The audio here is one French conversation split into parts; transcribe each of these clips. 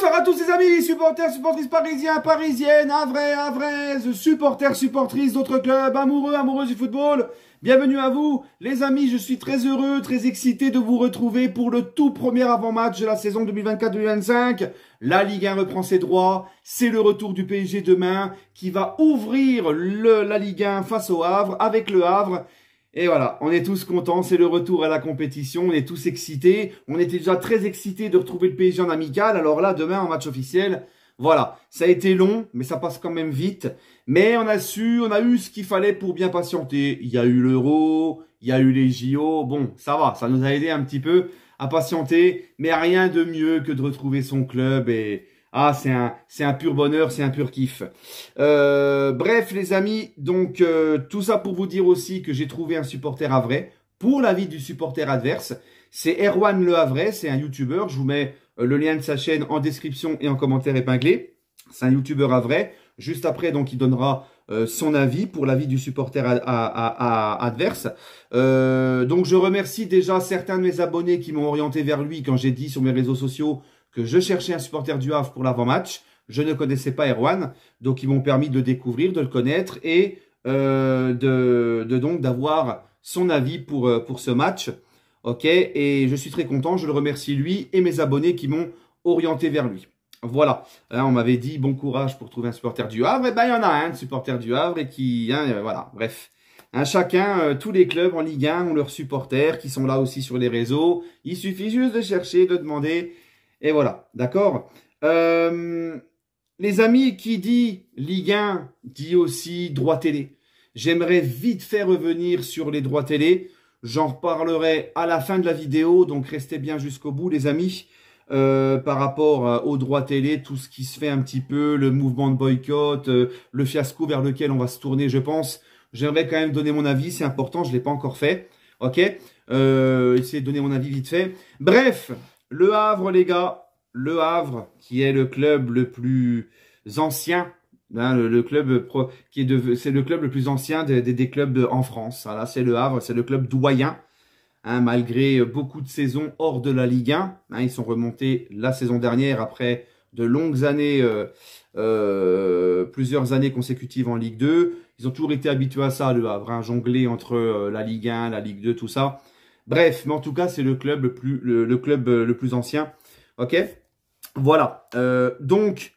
Bonsoir à tous les amis, supporters, supportrices parisiens, parisiennes, avrais, avraises, supporters, supportrices d'autres clubs, amoureux, amoureuses du football. Bienvenue à vous, les amis, je suis très heureux, très excité de vous retrouver pour le tout premier avant-match de la saison 2024-2025. La Ligue 1 reprend ses droits, c'est le retour du PSG demain qui va ouvrir la Ligue 1 face au Havre, avec le Havre et voilà, on est tous contents, c'est le retour à la compétition, on est tous excités. On était déjà très excités de retrouver le PSG en amical. Alors là, demain, en match officiel, voilà, ça a été long, mais ça passe quand même vite. Mais on a su, on a eu ce qu'il fallait pour bien patienter. Il y a eu l'euro, il y a eu les JO. Bon, ça va, ça nous a aidé un petit peu à patienter, mais rien de mieux que de retrouver son club et, ah, c'est un, c'est un pur bonheur, c'est un pur kiff. Euh, bref, les amis, donc euh, tout ça pour vous dire aussi que j'ai trouvé un supporter à vrai pour l'avis du supporter adverse. C'est Erwan Le Havre, c'est un YouTuber. Je vous mets euh, le lien de sa chaîne en description et en commentaire épinglé. C'est un youtubeur à vrai. Juste après, donc, il donnera son avis pour l'avis du supporter adverse. donc, je remercie déjà certains de mes abonnés qui m'ont orienté vers lui quand j'ai dit sur mes réseaux sociaux que je cherchais un supporter du Havre pour l'avant-match. Je ne connaissais pas Erwan, donc ils m'ont permis de le découvrir, de le connaître et euh, de, donc d'avoir son avis pour, euh, pour ce match. Ok, et je suis très content. Je le remercie lui et mes abonnés qui m'ont orienté vers lui. Voilà. Hein, on m'avait dit bon courage pour trouver un supporter du Havre. Et eh ben, il y en a un, supporter du Havre et qui, hein, voilà, bref. un hein, chacun, euh, tous les clubs en Ligue 1 ont leurs supporters qui sont là aussi sur les réseaux. Il suffit juste de chercher, de demander et voilà, d'accord euh, Les amis, qui dit Ligue 1, dit aussi droit télé. J'aimerais vite faire revenir sur les droits télé. J'en reparlerai à la fin de la vidéo, donc restez bien jusqu'au bout, les amis. Euh, par rapport euh, aux droits télé, tout ce qui se fait un petit peu, le mouvement de boycott, le fiasco vers lequel on va se tourner, je pense. J'aimerais quand même donner mon avis, c'est important, je ne l'ai pas encore fait. Ok euh, Essayer de donner mon avis vite fait. Bref, le Havre, les gars, le Havre, qui est le club le plus ancien, hein, le, club qui est c'est le club le plus ancien des, des, clubs en France. Hein, c'est le Havre, c'est le club doyen. Hein, malgré beaucoup de saisons hors de la Ligue 1, ils sont remontés la saison dernière après de longues années, euh, euh, plusieurs années consécutives en Ligue 2. Ils ont toujours été habitués à ça, le Havre, jongler entre euh, la Ligue 1, la Ligue 2, tout ça. Bref, mais en tout cas, c'est le club le plus, le, club euh, le plus ancien. Ok Voilà. Euh, donc,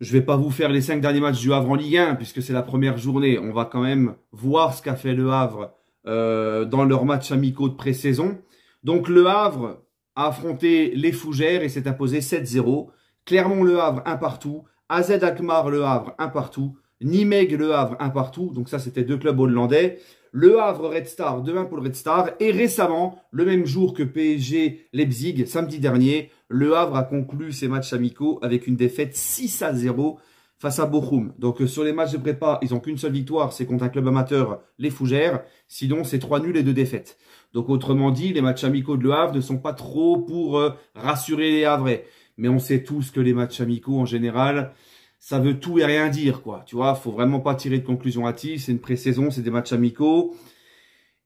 je vais pas vous faire les cinq derniers matchs du Havre en Ligue 1, puisque c'est la première journée. On va quand même voir ce qu'a fait le Havre euh, dans leurs matchs amicaux de pré-saison. Donc, le Havre a affronté les Fougères et s'est imposé 7-0. Clermont-Le Havre, un partout. AZ akmar Le Havre, un partout. Nimeg, Le Havre, un partout. Donc ça, c'était deux clubs hollandais. Le Havre Red Star, demain pour le Red Star. Et récemment, le même jour que PSG Leipzig, samedi dernier, le Havre a conclu ses matchs amicaux avec une défaite 6 à 0 face à Bochum. Donc euh, sur les matchs de prépa, ils n'ont qu'une seule victoire, c'est contre un club amateur, les Fougères. Sinon, c'est trois nuls et deux défaites. Donc autrement dit, les matchs amicaux de Le Havre ne sont pas trop pour euh, rassurer les Havrais. Mais on sait tous que les matchs amicaux, en général, ça veut tout et rien dire, quoi. Tu vois, faut vraiment pas tirer de conclusion hâtive. C'est une pré-saison, c'est des matchs amicaux.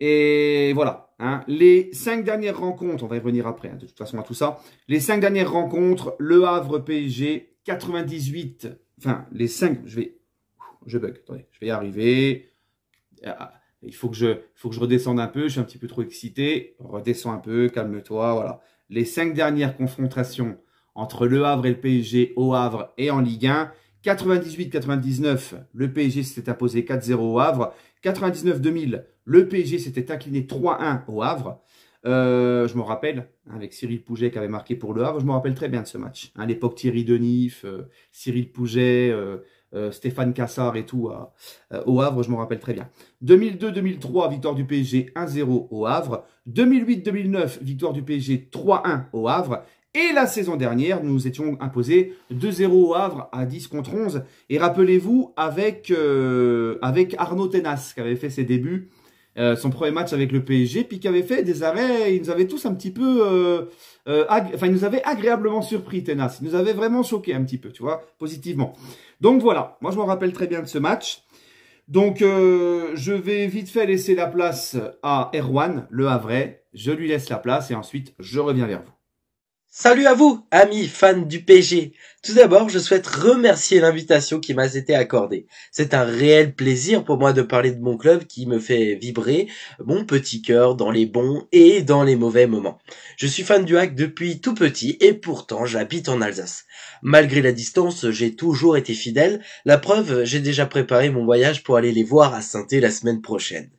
Et voilà. Hein. Les cinq dernières rencontres, on va y revenir après, hein, de toute façon à tout ça. Les cinq dernières rencontres, Le Havre PSG, 98. Enfin, les cinq, je vais. Je bug, attendez, je vais y arriver. Ah, il faut que je, faut que je redescende un peu, je suis un petit peu trop excité. Redescends un peu, calme-toi, voilà. Les cinq dernières confrontations entre Le Havre et le PSG au Havre et en Ligue 1, 98-99, le PSG s'était imposé 4-0 au Havre. 99-2000, le PSG s'était incliné 3-1 au Havre. Euh, je me rappelle, hein, avec Cyril Pouget qui avait marqué pour le Havre, je me rappelle très bien de ce match. À hein, l'époque, Thierry Denif, euh, Cyril Pouget, euh, Stéphane Cassard et tout au Havre, je me rappelle très bien. 2002-2003, victoire du PSG 1-0 au Havre. 2008-2009, victoire du PSG 3-1 au Havre. Et la saison dernière, nous étions imposés 2-0 au Havre à 10 contre 11. Et rappelez-vous, avec, euh, avec Arnaud Tenas, qui avait fait ses débuts, euh, son premier match avec le PSG, puis qui avait fait des arrêts, il nous avait tous un petit peu... Euh, enfin, il nous avait agréablement surpris, Tenas. Il nous avait vraiment choqué un petit peu, tu vois, positivement. Donc voilà, moi je me rappelle très bien de ce match. Donc je vais vite fait laisser la place à Erwan, le Havre, Je lui laisse la place et ensuite je reviens vers vous. Salut à vous, amis fans du PG. Tout d'abord, je souhaite remercier l'invitation qui m'a été accordée. C'est un réel plaisir pour moi de parler de mon club qui me fait vibrer mon petit cœur dans les bons et dans les mauvais moments. Je suis fan du hack depuis tout petit et pourtant j'habite en Alsace. Malgré la distance, j'ai toujours été fidèle. La preuve, j'ai déjà préparé mon voyage pour aller les voir à Sainté la semaine prochaine.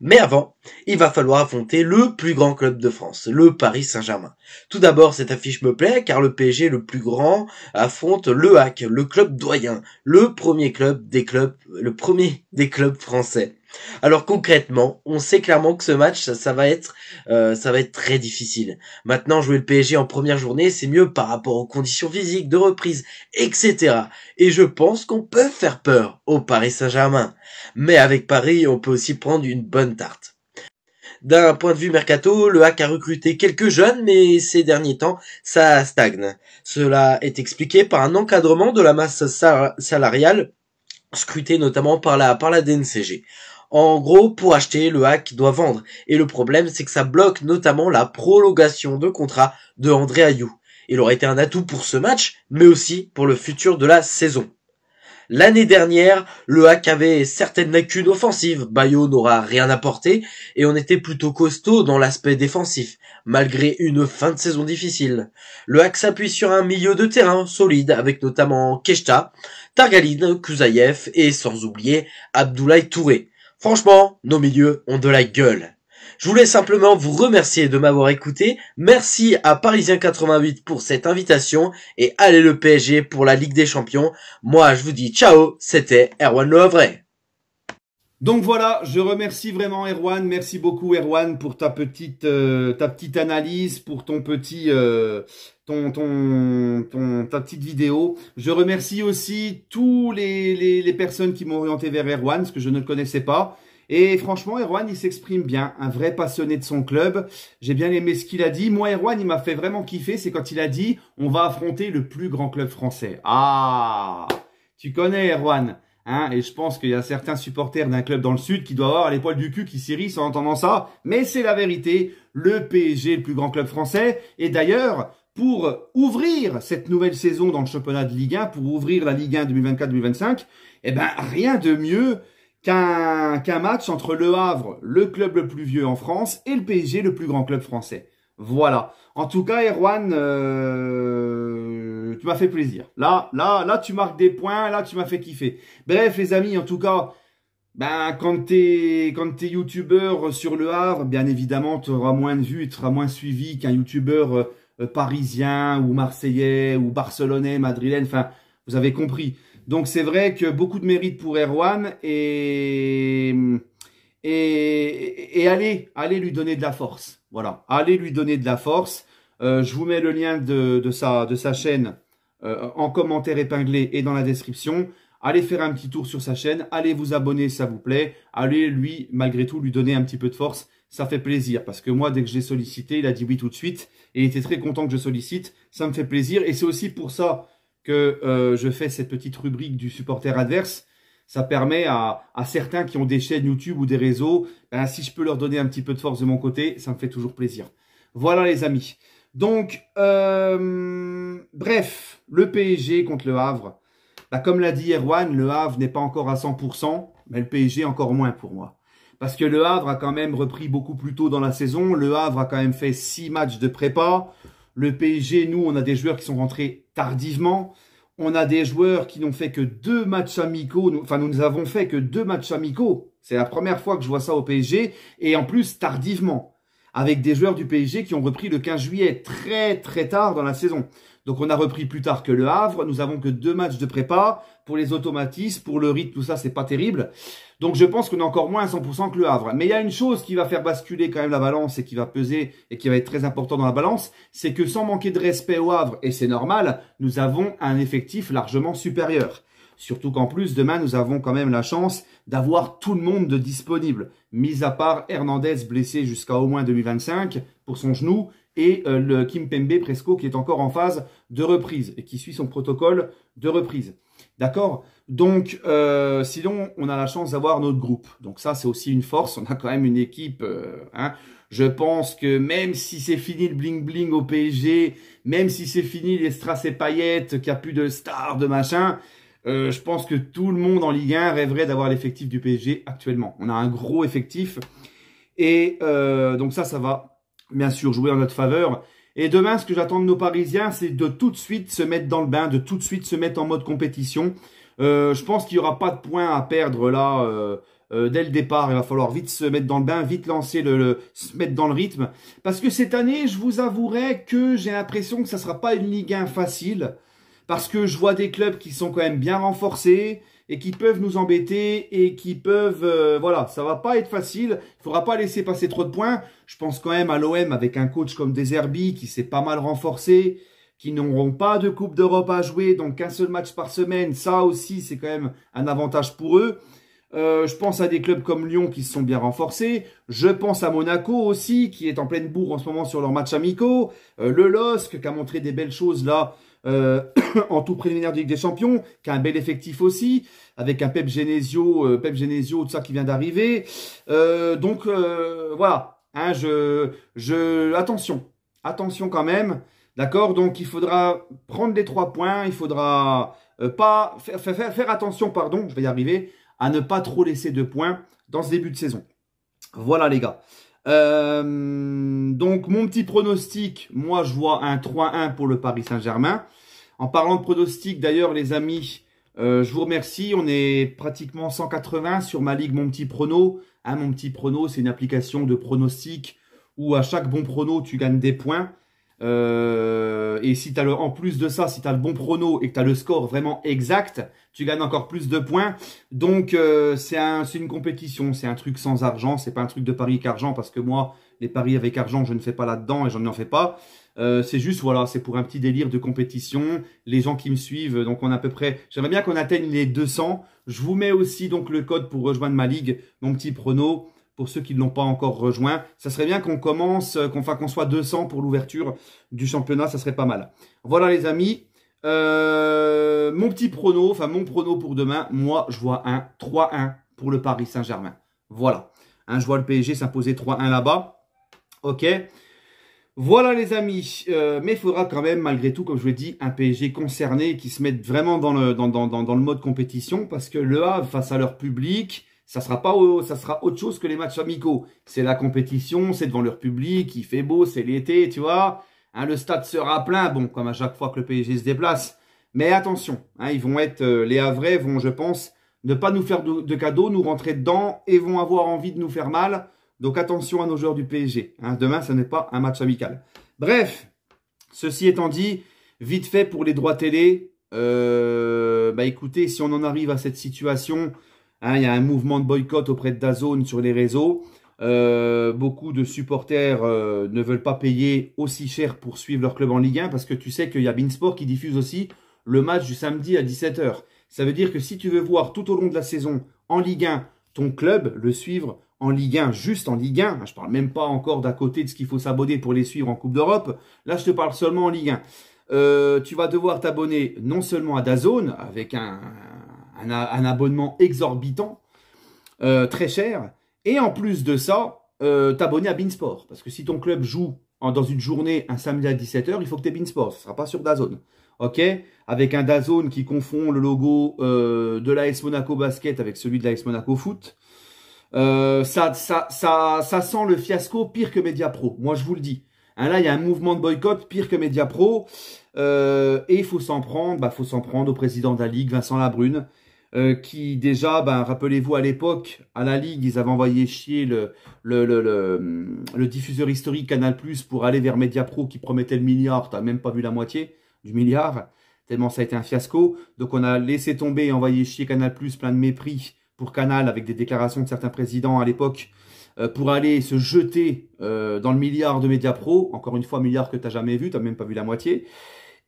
Mais avant, il va falloir affronter le plus grand club de France, le Paris Saint-Germain. Tout d'abord, cette affiche me plaît car le PSG le plus grand affronte le HAC, le club doyen, le premier club des clubs, le premier des clubs français. Alors concrètement, on sait clairement que ce match, ça, va être, euh, ça va être très difficile. Maintenant, jouer le PSG en première journée, c'est mieux par rapport aux conditions physiques de reprise, etc. Et je pense qu'on peut faire peur au Paris Saint-Germain. Mais avec Paris, on peut aussi prendre une bonne tarte. D'un point de vue mercato, le hack a recruté quelques jeunes, mais ces derniers temps, ça stagne. Cela est expliqué par un encadrement de la masse salariale, scruté notamment par la, par la DNCG. En gros, pour acheter, le hack doit vendre. Et le problème, c'est que ça bloque notamment la prolongation de contrat de André Ayou. Il aurait été un atout pour ce match, mais aussi pour le futur de la saison. L'année dernière, le hack avait certaines lacunes offensives, Bayo n'aura rien apporté, et on était plutôt costaud dans l'aspect défensif, malgré une fin de saison difficile. Le hack s'appuie sur un milieu de terrain solide, avec notamment Keshta, Targaline, Kuzayev et sans oublier Abdoulaye Touré. Franchement, nos milieux ont de la gueule. Je voulais simplement vous remercier de m'avoir écouté. Merci à Parisien 88 pour cette invitation et allez le PSG pour la Ligue des Champions. Moi, je vous dis ciao, c'était Erwan Lovray. Donc voilà, je remercie vraiment Erwan. Merci beaucoup Erwan pour ta petite, euh, ta petite analyse, pour ton petit, euh, ton, ton, ta petite vidéo. Je remercie aussi tous les, les, les personnes qui m'ont orienté vers Erwan, ce que je ne le connaissais pas. Et franchement, Erwan, il s'exprime bien, un vrai passionné de son club. J'ai bien aimé ce qu'il a dit. Moi, Erwan, il m'a fait vraiment kiffer, c'est quand il a dit « On va affronter le plus grand club français ah ». Ah Tu connais, Erwan Hein, et je pense qu'il y a certains supporters d'un club dans le sud qui doivent avoir les poils du cul qui s'irrissent en entendant ça. Mais c'est la vérité. Le PSG le plus grand club français. Et d'ailleurs, pour ouvrir cette nouvelle saison dans le championnat de Ligue 1, pour ouvrir la Ligue 1 2024-2025, eh ben, rien de mieux qu'un match entre Le Havre, le club le plus vieux en France, et le PSG, le plus grand club français. Voilà. En tout cas, Erwan, euh, tu m'as fait plaisir. Là, là, là, tu marques des points, là, tu m'as fait kiffer. Bref, les amis, en tout cas, ben, quand t'es, quand t'es youtubeur sur le Havre, bien évidemment, tu auras moins de vues, tu seras moins suivi qu'un youtubeur euh, euh, parisien ou marseillais ou barcelonais, madrilène. Enfin, vous avez compris. Donc, c'est vrai que beaucoup de mérite pour Erwan et, et, et allez, allez lui donner de la force. Voilà. Allez lui donner de la force. Euh, je vous mets le lien de, de, sa, de sa chaîne euh, en commentaire épinglé et dans la description. Allez faire un petit tour sur sa chaîne, allez vous abonner si ça vous plaît, allez lui, malgré tout, lui donner un petit peu de force, ça fait plaisir. Parce que moi, dès que j'ai sollicité, il a dit oui tout de suite, et il était très content que je sollicite, ça me fait plaisir, et c'est aussi pour ça que euh, je fais cette petite rubrique du supporter adverse, ça permet à, certains qui ont des chaînes YouTube ou des réseaux, ben, si je peux leur donner un petit peu de force de mon côté, ça me fait toujours plaisir. Voilà les amis. Donc, euh, bref, le PSG contre le Havre. Bah, comme l'a dit Erwan, le Havre n'est pas encore à 100%, mais le PSG encore moins pour moi. Parce que le Havre a quand même repris beaucoup plus tôt dans la saison. Le Havre a quand même fait 6 matchs de prépa. Le PSG, nous, on a des joueurs qui sont rentrés tardivement. On a des joueurs qui n'ont fait que deux matchs amicaux. enfin, nous avons fait que deux matchs amicaux. C'est la première fois que je vois ça au PSG. Et en plus, tardivement avec des joueurs du PSG qui ont repris le 15 juillet, très très tard dans la saison. Donc on a repris plus tard que le Havre, nous avons que deux matchs de prépa, pour les automatismes, pour le rythme, tout ça, c'est pas terrible. Donc je pense qu'on est encore moins à 100% que le Havre. Mais il y a une chose qui va faire basculer quand même la balance et qui va peser et qui va être très important dans la balance, c'est que sans manquer de respect au Havre, et c'est normal, nous avons un effectif largement supérieur. Surtout qu'en plus, demain, nous avons quand même la chance d'avoir tout le monde de disponible, mis à part Hernandez blessé jusqu'à au moins 2025 pour son genou et euh, le le Pembe Presco qui est encore en phase de reprise et qui suit son protocole de reprise. D'accord Donc, euh, sinon, on a la chance d'avoir notre groupe. Donc ça, c'est aussi une force. On a quand même une équipe. Euh, hein. Je pense que même si c'est fini le bling-bling au PSG, même si c'est fini les strass et paillettes, qu'il n'y a plus de stars, de machin, euh, je pense que tout le monde en Ligue 1 rêverait d'avoir l'effectif du PSG actuellement. On a un gros effectif. Et euh, donc ça, ça va bien sûr jouer en notre faveur. Et demain, ce que j'attends de nos Parisiens, c'est de tout de suite se mettre dans le bain, de tout de suite se mettre en mode compétition. Euh, je pense qu'il n'y aura pas de points à perdre là dès le départ. Il va falloir vite se mettre dans le bain, vite lancer le, se mettre dans le rythme. Parce que cette année, je vous avouerai que j'ai l'impression que ça ne sera pas une Ligue 1 facile parce que je vois des clubs qui sont quand même bien renforcés et qui peuvent nous embêter et qui peuvent... Euh, voilà, ça va pas être facile. Il faudra pas laisser passer trop de points. Je pense quand même à l'OM avec un coach comme Deserbi qui s'est pas mal renforcé, qui n'auront pas de Coupe d'Europe à jouer, donc un seul match par semaine. Ça aussi, c'est quand même un avantage pour eux. Euh, je pense à des clubs comme Lyon qui se sont bien renforcés. Je pense à Monaco aussi, qui est en pleine bourre en ce moment sur leurs matchs amicaux. Euh, le LOSC qui a montré des belles choses là euh, en tout préliminaire de Ligue des Champions, qui a un bel effectif aussi, avec un Pep Genesio, euh, Pep Genesio, tout ça qui vient d'arriver. Euh, donc voilà, hein, je, je, attention, attention quand même, d'accord. Donc il faudra prendre les trois points, il faudra pas faire, faire, faire attention, pardon, je vais y arriver, à ne pas trop laisser de points dans ce début de saison. Voilà les gars. Euh, donc, mon petit pronostic, moi, je vois un 3-1 pour le Paris Saint-Germain. En parlant de pronostic, d'ailleurs, les amis, euh, je vous remercie. On est pratiquement 180 sur ma ligue Mon Petit Prono. Hein, mon Petit Prono, c'est une application de pronostic où à chaque bon prono, tu gagnes des points. Euh, et si t'as le, en plus de ça, si t'as le bon prono et que t'as le score vraiment exact, tu gagnes encore plus de points. Donc euh, c'est un, c'est une compétition, c'est un truc sans argent, c'est pas un truc de paris avec argent parce que moi les paris avec argent je ne fais pas là-dedans et j'en n'en fais pas. Euh, c'est juste voilà, c'est pour un petit délire de compétition. Les gens qui me suivent, donc on a à peu près, j'aimerais bien qu'on atteigne les 200. Je vous mets aussi donc le code pour rejoindre ma ligue, mon petit prono pour ceux qui ne l'ont pas encore rejoint. Ça serait bien qu'on commence, euh, qu'on qu'on soit 200 pour l'ouverture du championnat, ça serait pas mal. Voilà les amis, euh, mon petit prono, enfin mon prono pour demain, moi je vois un 3-1 pour le Paris Saint-Germain. Voilà, un hein, je vois le PSG s'imposer 3-1 là-bas. Ok, voilà les amis, euh, mais il faudra quand même malgré tout, comme je vous l'ai dit, un PSG concerné qui se mette vraiment dans le, dans, le mode compétition parce que Le Havre face à leur public, ça sera pas, ça sera autre chose que les matchs amicaux. C'est la compétition, c'est devant leur public, il fait beau, c'est l'été, tu vois. Hein, le stade sera plein, bon, comme à chaque fois que le PSG se déplace. Mais attention, hein, ils vont être, euh, les Havrais vont, je pense, ne pas nous faire de, cadeaux, nous rentrer dedans et vont avoir envie de nous faire mal. Donc attention à nos joueurs du PSG. Hein. demain, ce n'est pas un match amical. Bref, ceci étant dit, vite fait pour les droits télé. Euh, bah écoutez, si on en arrive à cette situation, Hein, il y a un mouvement de boycott auprès de Dazone sur les réseaux. Euh, beaucoup de supporters euh, ne veulent pas payer aussi cher pour suivre leur club en Ligue 1 parce que tu sais qu'il y a Beansport qui diffuse aussi le match du samedi à 17h. Ça veut dire que si tu veux voir tout au long de la saison en Ligue 1 ton club, le suivre en Ligue 1, juste en Ligue 1, hein, je ne parle même pas encore d'à côté de ce qu'il faut s'abonner pour les suivre en Coupe d'Europe, là je te parle seulement en Ligue 1. Euh, tu vas devoir t'abonner non seulement à Dazone avec un, un, abonnement exorbitant, euh, très cher. Et en plus de ça, euh, t'abonner à Beansport. Parce que si ton club joue dans une journée, un samedi à 17h, il faut que t'aies aies Beansport. Ce ne sera pas sur Dazone. OK Avec un Dazone qui confond le logo euh, de l'AS Monaco Basket avec celui de l'AS Monaco Foot. ça, ça, sent le fiasco pire que Media Pro. Moi, je vous le dis. Hein, là, il y a un mouvement de boycott pire que Media Pro. et il faut s'en prendre, bah, faut s'en prendre au président de la Ligue, Vincent Labrune, euh, qui déjà, ben, rappelez-vous à l'époque, à la Ligue, ils avaient envoyé chier le, hum, diffuseur historique Canal ⁇ pour aller vers Mediapro qui promettait le milliard, tu t'as même pas vu la moitié du milliard, tellement ça a été un fiasco. Donc on a laissé tomber et envoyé chier Canal ⁇ plein de mépris pour Canal avec des déclarations de certains présidents à l'époque euh, pour aller se jeter euh, dans le milliard de Mediapro, encore une fois milliard que t'as jamais vu, t'as même pas vu la moitié.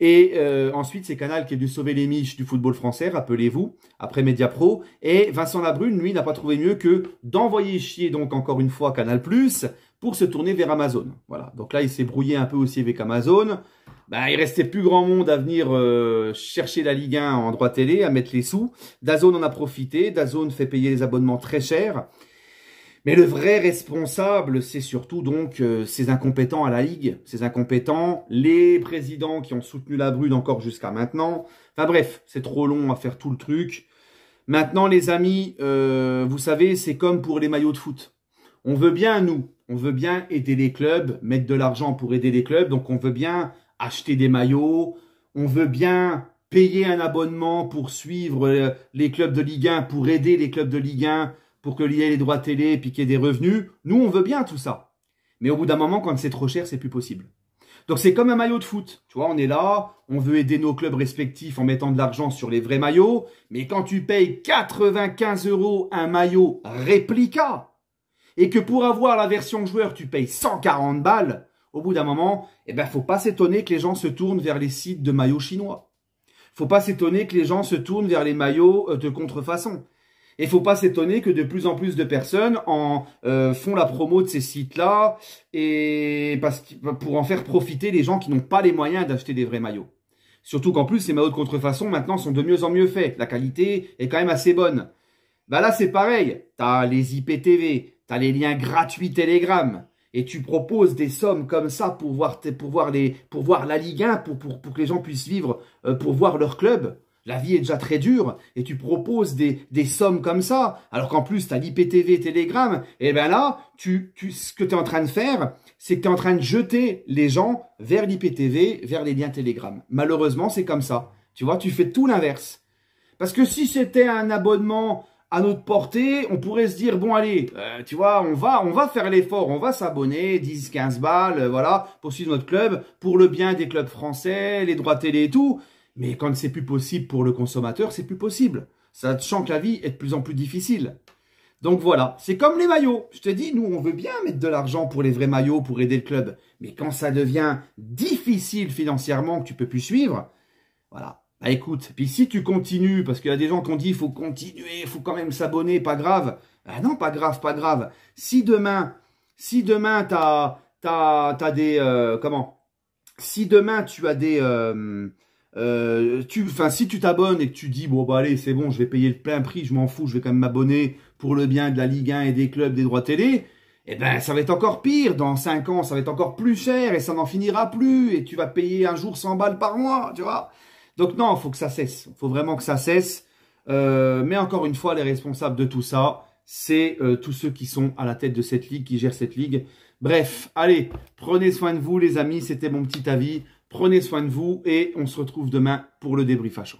Et euh, ensuite, c'est Canal qui a dû sauver les miches du football français, rappelez-vous, après Media Pro. Et Vincent Labrune, lui, n'a pas trouvé mieux que d'envoyer chier, donc encore une fois, Canal Plus pour se tourner vers Amazon. Voilà. Donc là, il s'est brouillé un peu aussi avec Amazon. Ben, il restait plus grand monde à venir euh, chercher la Ligue 1 en droit télé, à mettre les sous. Dazone en a profité. Dazone fait payer les abonnements très chers. Mais le vrai responsable, c'est surtout donc euh, ces incompétents à la Ligue, ces incompétents, les présidents qui ont soutenu la brune encore jusqu'à maintenant. Enfin bref, c'est trop long à faire tout le truc. Maintenant les amis, euh, vous savez, c'est comme pour les maillots de foot. On veut bien, nous, on veut bien aider les clubs, mettre de l'argent pour aider les clubs, donc on veut bien acheter des maillots, on veut bien payer un abonnement pour suivre euh, les clubs de Ligue 1, pour aider les clubs de Ligue 1 pour que lier les droits télé et piquer des revenus. Nous, on veut bien tout ça. Mais au bout d'un moment, quand c'est trop cher, c'est plus possible. Donc c'est comme un maillot de foot. Tu vois, on est là, on veut aider nos clubs respectifs en mettant de l'argent sur les vrais maillots. Mais quand tu payes 95 euros un maillot réplica et que pour avoir la version joueur, tu payes 140 balles, au bout d'un moment, eh ben, faut pas s'étonner que les gens se tournent vers les sites de maillots chinois. Faut pas s'étonner que les gens se tournent vers les maillots euh, de contrefaçon. Et faut pas s'étonner que de plus en plus de personnes en euh, font la promo de ces sites-là et bah, pour en faire profiter les gens qui n'ont pas les moyens d'acheter des vrais maillots. Surtout qu'en plus, ces maillots de contrefaçon maintenant sont de mieux en mieux faits. La qualité est quand même assez bonne. Bah, là, c'est pareil. T'as les IPTV, t'as les liens gratuits Telegram et tu proposes des sommes comme ça pour voir, pour voir, la Ligue 1, pour, que les gens puissent vivre, euh, pour voir leur club, la vie est déjà très dure et tu proposes des, sommes comme ça, alors qu'en plus tu as l'IPTV Telegram, et bien là, tu, tu, ce que tu es en train de faire, c'est que tu es en train de jeter les gens vers l'IPTV, vers les liens Telegram. Malheureusement, c'est comme ça. Tu vois, tu fais tout l'inverse. Parce que si c'était un abonnement à notre portée, on pourrait se dire, bon allez, euh, tu vois, on va, on va faire l'effort, on va s'abonner, 10, 15 balles, euh, voilà, pour suivre notre club, pour le bien des clubs français, les droits télé et tout. Mais quand c'est plus possible pour le consommateur, c'est plus possible. Ça Sachant que la vie est de plus en plus difficile. Donc voilà, c'est comme les maillots. Je te dis, nous, on veut bien mettre de l'argent pour les vrais maillots, pour aider le club. Mais quand ça devient difficile financièrement, que tu peux plus suivre, voilà. Bah écoute, puis si tu continues, parce qu'il y a des gens qui ont dit, il faut continuer, il faut quand même s'abonner, pas grave. Ah non, pas grave, pas grave. Si demain, si demain, t'as, t'as, des, euh, comment Si demain, tu as des, euh, euh, tu, si tu t'abonnes et que tu dis bon bah allez c'est bon, je vais payer le plein prix, je m'en fous, je vais quand même m'abonner pour le bien de la Ligue 1 et des clubs, des droits télé, eh ben ça va être encore pire. Dans 5 ans, ça va être encore plus cher et ça n'en finira plus et tu vas payer un jour 100 balles par mois, tu vois. Donc non, faut que ça cesse. Faut vraiment que ça cesse. Euh, mais encore une fois, les responsables de tout ça, c'est euh, tous ceux qui sont à la tête de cette ligue, qui gèrent cette ligue. Bref, allez, prenez soin de vous les amis, c'était mon petit avis. Prenez soin de vous et on se retrouve demain pour le débrief à chaud.